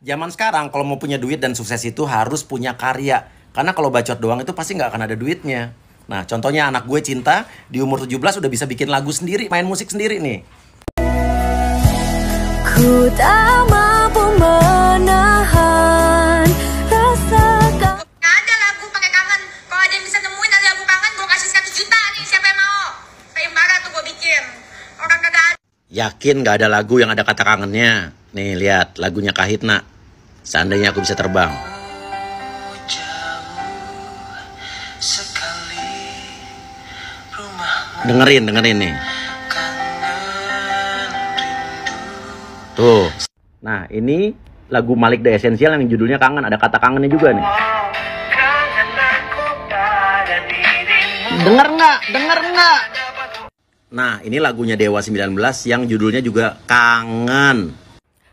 zaman sekarang kalau mau punya duit dan sukses itu harus punya karya. Karena kalau bacot doang itu pasti nggak akan ada duitnya. Nah, contohnya anak gue Cinta di umur 17 udah bisa bikin lagu sendiri, main musik sendiri nih. Ku Yakin gak ada lagu yang ada kata kangennya? Nih lihat lagunya Kahitna. Seandainya aku bisa terbang. Dengerin, dengerin nih. Tuh. Nah, ini lagu Malik The Essential yang judulnya Kangen. Ada kata kangennya juga nih. Denger nggak? Denger nggak? Nah, ini lagunya Dewa 19 yang judulnya juga Kangen.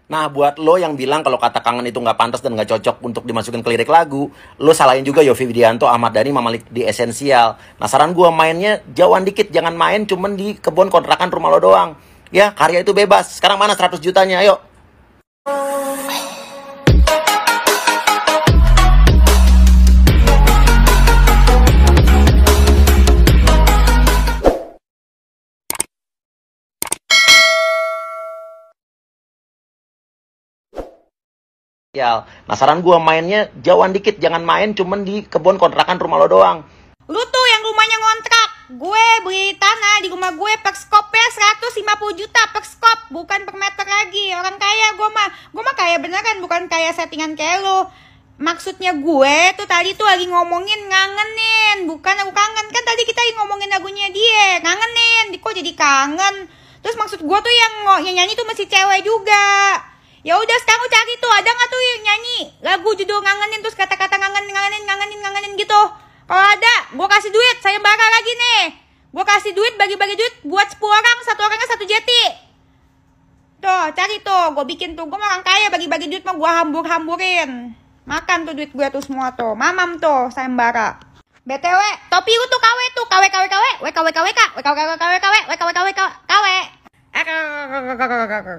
Nah, buat lo yang bilang kalau kata kangen itu nggak pantas dan nggak cocok untuk dimasukin ke lirik lagu, lo salahin juga Yofi Widianto, Ahmad Dhani, Mamalik di Esensial. Nah, saran gue mainnya jauhan dikit, jangan main cuman di kebun kontrakan rumah lo doang. Ya, karya itu bebas. Sekarang mana 100 jutanya, ayo. sosial. Ya, nah saran gue mainnya jauhan dikit, jangan main cuman di kebun kontrakan rumah lo doang. Lu tuh yang rumahnya ngontrak, gue beli tanah di rumah gue ya 150 juta pekskop, bukan per meter lagi. Orang kaya gue mah, gue mah kaya beneran, bukan kaya settingan kayak lo. Maksudnya gue tuh tadi tuh lagi ngomongin ngangenin, bukan aku kangen. Kan tadi kita lagi ngomongin lagunya dia, ngangenin. Kok jadi kangen? Terus maksud gue tuh yang, yang nyanyi tuh masih cewek juga. Ya udah sekarang cari tuh ada nggak tuh yang nyanyi lagu judul ngangenin terus kata-kata ngangenin ngangenin ngangenin ngangenin gitu. Kalau ada, gue kasih duit, saya bara lagi nih. Gue kasih duit, bagi-bagi duit buat 10 orang, satu orangnya satu jeti. Tuh, cari tuh, gue bikin tuh, gue orang kaya bagi-bagi duit mau gue hambur-hamburin. Makan tuh duit gue tuh semua tuh, mamam tuh, sayembara. BTW, topi lu tuh kawe tuh, KW KW KW, WKW KW KW, WKW KW KW, WKW KW KW.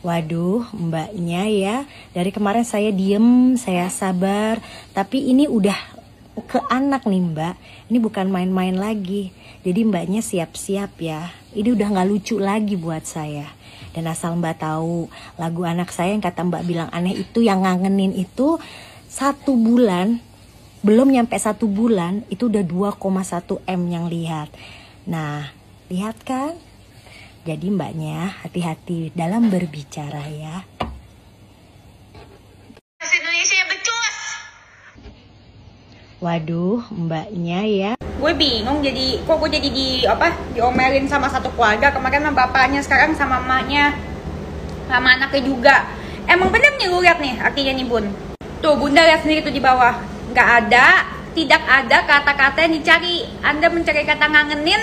Waduh, mbaknya ya. Dari kemarin saya diem, saya sabar. Tapi ini udah ke anak nih mbak. Ini bukan main-main lagi. Jadi mbaknya siap-siap ya. Ini udah gak lucu lagi buat saya. Dan asal mbak tahu, lagu anak saya yang kata mbak bilang aneh itu yang ngangenin itu satu bulan belum nyampe satu bulan itu udah 2,1 m yang lihat. Nah, lihat kan? Jadi mbaknya hati-hati dalam berbicara ya. Indonesia becus. Waduh, mbaknya ya. Gue bingung jadi, kok gue jadi di apa? Diomelin sama satu keluarga kemarin sama bapaknya, sekarang sama mamanya, sama anaknya juga. Emang bener nih lu lihat nih artinya nih bun. Tuh bunda lihat sendiri tuh di bawah. Gak ada, tidak ada kata-kata yang dicari. Anda mencari kata ngangenin,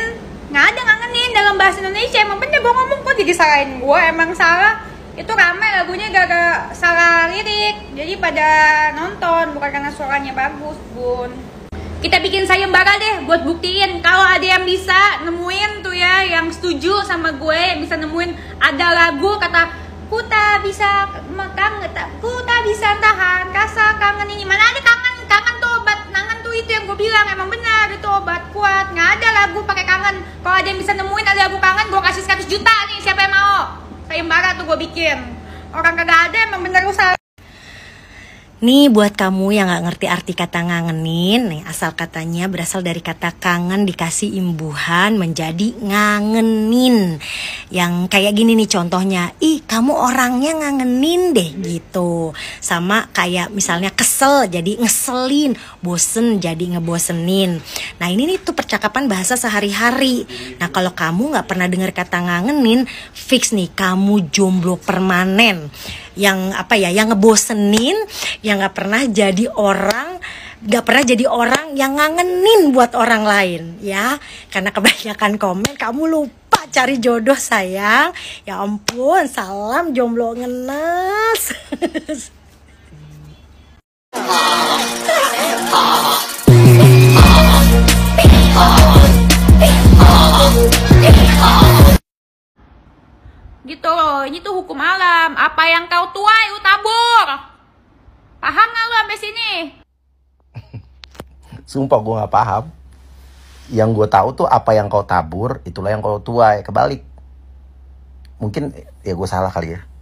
nggak ada ngangenin dalam bahasa Indonesia emang bener gue ngomong kok jadi salahin gue emang salah itu rame lagunya gak gara salah lirik jadi pada nonton bukan karena suaranya bagus bun kita bikin sayembara deh buat buktiin kalau ada yang bisa nemuin tuh ya yang setuju sama gue yang bisa nemuin ada lagu kata ku tak bisa makan ku tak bisa tahan kasar kangen ini mana ada kangen kangen tuh obat nangan tuh itu yang gue bilang emang bener obat kuat nggak ada lagu pakai kangen kalau ada yang bisa nemuin ada lagu kangen gue kasih 100 juta nih siapa yang mau sayembara tuh gue bikin orang kagak ada emang bener usaha Nih buat kamu yang gak ngerti arti kata ngangenin nih Asal katanya berasal dari kata kangen dikasih imbuhan menjadi ngangenin yang kayak gini nih contohnya ih kamu orangnya ngangenin deh gitu sama kayak misalnya kesel jadi ngeselin bosen jadi ngebosenin nah ini nih tuh percakapan bahasa sehari-hari nah kalau kamu nggak pernah dengar kata ngangenin fix nih kamu jomblo permanen yang apa ya yang ngebosenin yang nggak pernah jadi orang gak pernah jadi orang yang ngangenin buat orang lain ya karena kebanyakan komen kamu lupa cari jodoh sayang ya ampun salam jomblo ngenes gitu loh ini tuh hukum alam apa yang kau tuai utabur paham gak lu sampai sini Sumpah gue nggak paham. Yang gue tahu tuh apa yang kau tabur, itulah yang kau tuai. Kebalik. Mungkin ya gue salah kali ya.